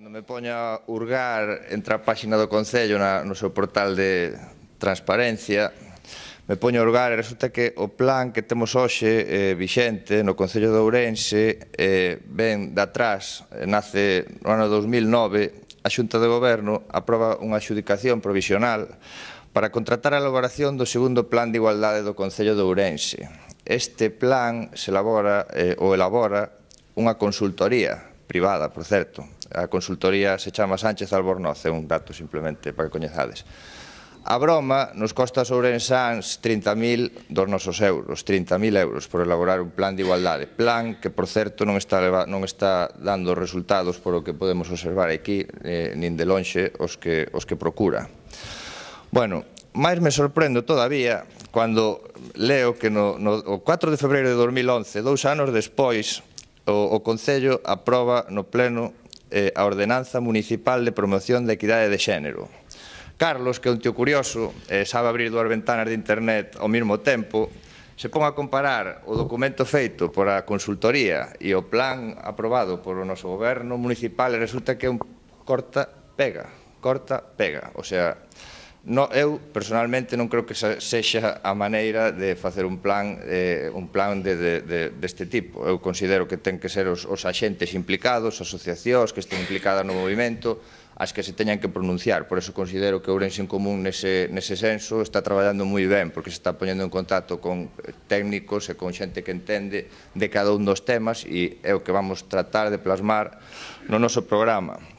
Cando me poña urgar entre a páxina do Concello na, no seu portal de transparencia, me poño urgar e resulta que o plan que temos hoxe eh, vixente no Concello de Ourense eh, ven de atrás, eh, nace no ano 2009, a Xunta de Goberno aproba unha adxudicación provisional para contratar a elaboración do segundo plan de igualdade do Concello de Ourense. Este plan se elabora eh, ou elabora unha consultoría privada, por certo. A consultoría se chama Sánchez Albornoz, é un dato simplemente para que coñezades. A broma nos costa Sourensáns 30.000 dos nosos euros, 30.000 euros por elaborar un plan de igualdade. Plan que, por certo, non está, non está dando resultados por o que podemos observar aquí, eh, nin de lonxe os que, os que procura. Bueno, máis me sorprendo todavía cando leo que no, no o 4 de febreiro de 2011, dous anos despois, o, o Concello aproba no Pleno eh, a Ordenanza Municipal de Promoción da Equidade de Xénero. Carlos, que é un tío curioso, eh, sabe abrir dúas ventanas de internet ao mesmo tempo, se pon a comparar o documento feito por a consultoría e o plan aprobado por o noso goberno municipal e resulta que é un corta pega, corta pega, o sea, No, eu personalmente non creo que sexa a maneira de facer un plan eh, un plan de, de, de, deste tipo. Eu considero que ten que ser os, os axentes implicados, asociacións que estén implicadas no movimento, as que se teñan que pronunciar. Por eso considero que Ourense en Común nese, nese senso está traballando moi ben, porque se está ponendo en contacto con técnicos e con xente que entende de cada un dos temas e é o que vamos tratar de plasmar no noso programa.